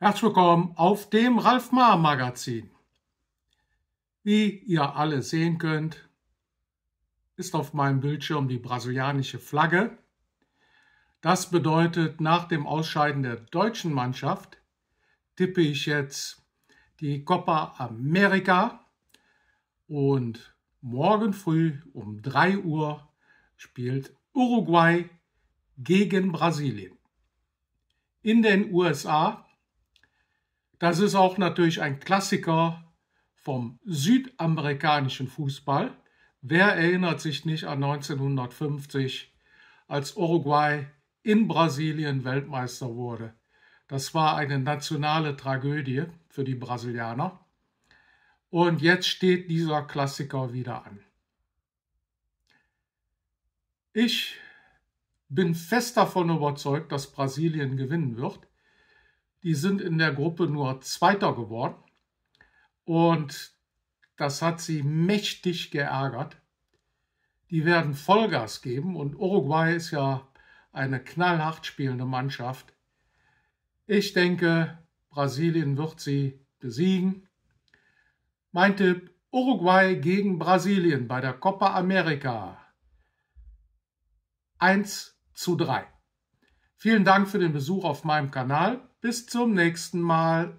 Herzlich willkommen auf dem Ralf Maar Magazin. Wie ihr alle sehen könnt, ist auf meinem Bildschirm die brasilianische Flagge. Das bedeutet, nach dem Ausscheiden der deutschen Mannschaft tippe ich jetzt die Copa America und morgen früh um 3 Uhr spielt Uruguay gegen Brasilien. In den USA das ist auch natürlich ein Klassiker vom südamerikanischen Fußball. Wer erinnert sich nicht an 1950, als Uruguay in Brasilien Weltmeister wurde? Das war eine nationale Tragödie für die Brasilianer. Und jetzt steht dieser Klassiker wieder an. Ich bin fest davon überzeugt, dass Brasilien gewinnen wird, die sind in der Gruppe nur Zweiter geworden. Und das hat sie mächtig geärgert. Die werden Vollgas geben und Uruguay ist ja eine knallhart spielende Mannschaft. Ich denke, Brasilien wird sie besiegen. Mein Tipp, Uruguay gegen Brasilien bei der Copa America. 1 zu 3. Vielen Dank für den Besuch auf meinem Kanal. Bis zum nächsten Mal.